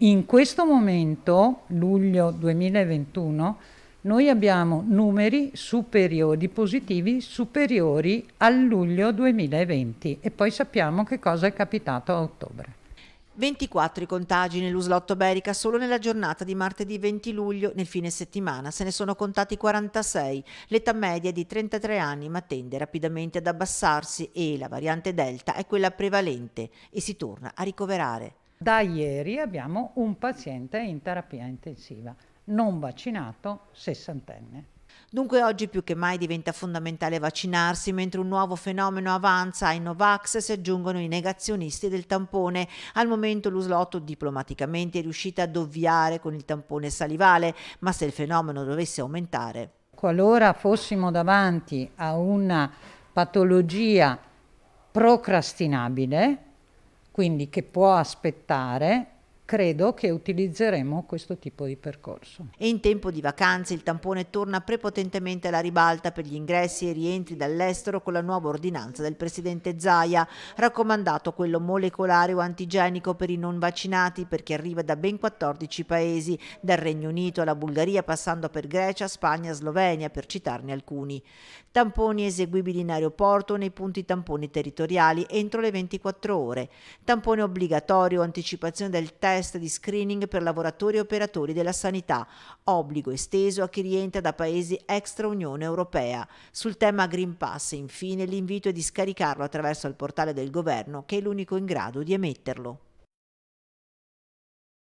In questo momento, luglio 2021, noi abbiamo numeri superiori, positivi superiori al luglio 2020 e poi sappiamo che cosa è capitato a ottobre. 24 i contagi nell'Uslotto Berica solo nella giornata di martedì 20 luglio, nel fine settimana se ne sono contati 46. L'età media è di 33 anni ma tende rapidamente ad abbassarsi e la variante Delta è quella prevalente e si torna a ricoverare. Da ieri abbiamo un paziente in terapia intensiva, non vaccinato, sessantenne. Dunque oggi più che mai diventa fondamentale vaccinarsi, mentre un nuovo fenomeno avanza, ai Novax si aggiungono i negazionisti del tampone. Al momento l'uslotto diplomaticamente è riuscita ad ovviare con il tampone salivale, ma se il fenomeno dovesse aumentare... Qualora fossimo davanti a una patologia procrastinabile, quindi che può aspettare credo che utilizzeremo questo tipo di percorso. E in tempo di vacanze il tampone torna prepotentemente alla ribalta per gli ingressi e rientri dall'estero con la nuova ordinanza del presidente Zaia, raccomandato quello molecolare o antigenico per i non vaccinati perché arriva da ben 14 paesi, dal Regno Unito alla Bulgaria passando per Grecia, Spagna, Slovenia per citarne alcuni. Tamponi eseguibili in aeroporto o nei punti tamponi territoriali entro le 24 ore. Tampone obbligatorio, anticipazione del test test di screening per lavoratori e operatori della sanità, obbligo esteso a chi rientra da paesi extra Unione Europea. Sul tema Green Pass, infine, l'invito è di scaricarlo attraverso il portale del governo, che è l'unico in grado di emetterlo.